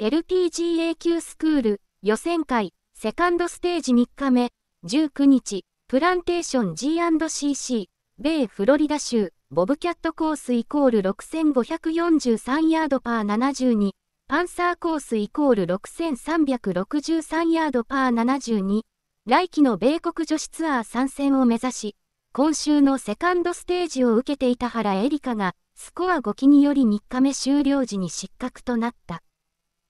LPGA 級スクール予選会セカンドステージ3日目19日プランテーション G&CC 米フロリダ州ボブキャットコースイコール6543ヤードパー72パンサーコースイコール6363ヤードパー72来季の米国女子ツアー参戦を目指し今週のセカンドステージを受けていた原エリカがスコア5期により3日目終了時に失格となった。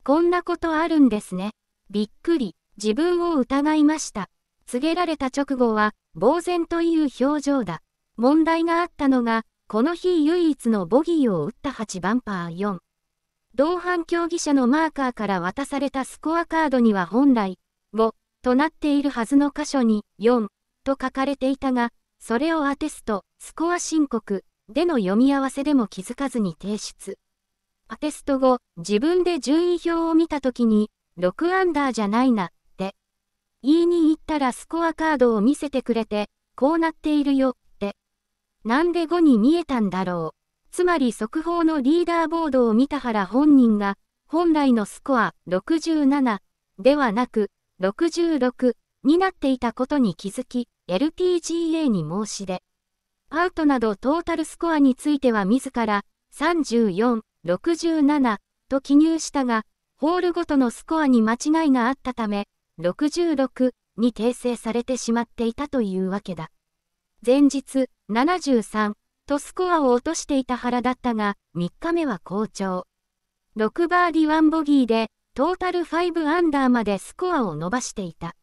こんなことあるんですね。びっくり、自分を疑いました。告げられた直後は、呆然という表情だ。問題があったのが、この日唯一のボギーを打った8番パー4。同伴競技者のマーカーから渡されたスコアカードには本来、5となっているはずの箇所に4と書かれていたが、それをアテスト、スコア申告での読み合わせでも気づかずに提出。アテスト後、自分で順位表を見たときに、6アンダーじゃないな、って。言いに行ったらスコアカードを見せてくれて、こうなっているよ、って。なんで5に見えたんだろう。つまり速報のリーダーボードを見た原本人が、本来のスコア67ではなく66になっていたことに気づき、LPGA に申し出。アウトなどトータルスコアについては自ら34 67と記入したが、ホールごとのスコアに間違いがあったため、66に訂正されてしまっていたというわけだ。前日、73とスコアを落としていた原だったが、3日目は好調。6バーディ1ボギーで、トータル5アンダーまでスコアを伸ばしていた。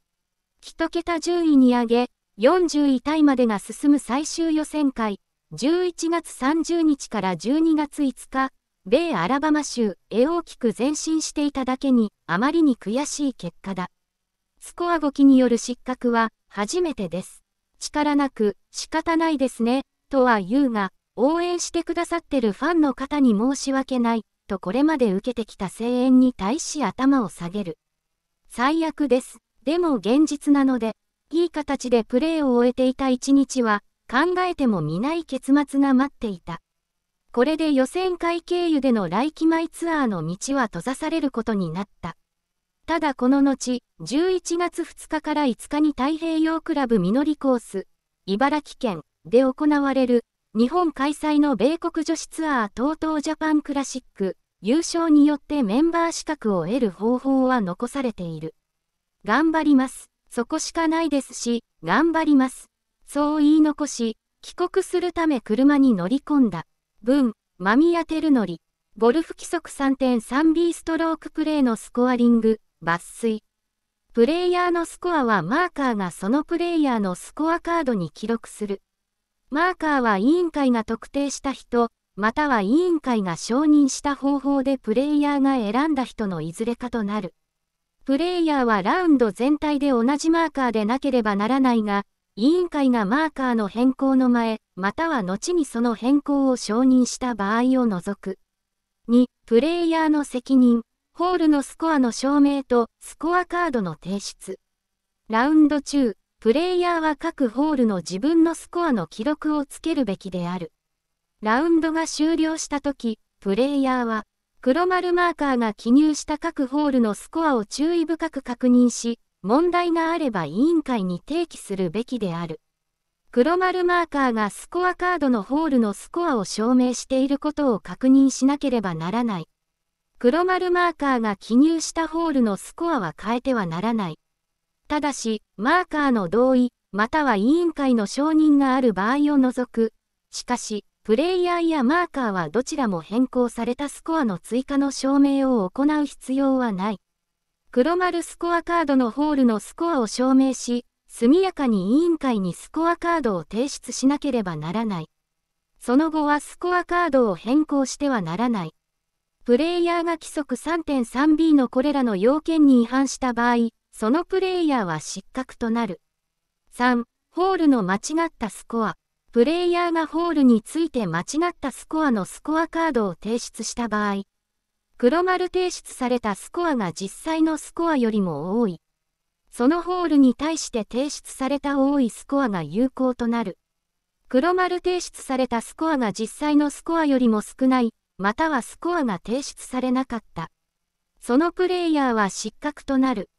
1桁順位に上げ、40位タイまでが進む最終予選会、11月30日から12月5日、米アラバマ州へ大きく前進していただけに、あまりに悔しい結果だ。スコア5機による失格は初めてです。力なく、仕方ないですね、とは言うが、応援してくださってるファンの方に申し訳ない、とこれまで受けてきた声援に対し頭を下げる。最悪です。でも現実なので、いい形でプレーを終えていた一日は、考えても見ない結末が待っていた。これで予選会経由での来期前ツアーの道は閉ざされることになった。ただこの後、11月2日から5日に太平洋クラブ実りコース、茨城県で行われる、日本開催の米国女子ツアー TOTO ジャパンクラシック、優勝によってメンバー資格を得る方法は残されている。頑張ります。そこしかないですし、頑張ります。そう言い残し、帰国するため車に乗り込んだ。文、間宮照則。ゴルフ規則 3.3B ストロークプレーのスコアリング、抜粋。プレイヤーのスコアはマーカーがそのプレイヤーのスコアカードに記録する。マーカーは委員会が特定した人、または委員会が承認した方法でプレイヤーが選んだ人のいずれかとなる。プレイヤーはラウンド全体で同じマーカーでなければならないが、委員会がマーカーの変更の前、または後にその変更を承認した場合を除く。2、プレイヤーの責任、ホールのスコアの証明とスコアカードの提出。ラウンド中、プレイヤーは各ホールの自分のスコアの記録をつけるべきである。ラウンドが終了した時、プレイヤーは、黒丸マーカーが記入した各ホールのスコアを注意深く確認し、問題があれば委員会に提起するべきである。黒丸マーカーがスコアカードのホールのスコアを証明していることを確認しなければならない。黒丸マーカーが記入したホールのスコアは変えてはならない。ただし、マーカーの同意、または委員会の承認がある場合を除く。しかし、プレイヤーやマーカーはどちらも変更されたスコアの追加の証明を行う必要はない。黒丸スコアカードのホールのスコアを証明し、速やかに委員会にスコアカードを提出しなければならない。その後はスコアカードを変更してはならない。プレイヤーが規則 3.3b のこれらの要件に違反した場合、そのプレイヤーは失格となる。3、ホールの間違ったスコア。プレイヤーがホールについて間違ったスコアのスコアカードを提出した場合、黒丸提出されたスコアが実際のスコアよりも多い。そのホールに対して提出された多いスコアが有効となる。黒丸提出されたスコアが実際のスコアよりも少ない、またはスコアが提出されなかった。そのプレイヤーは失格となる。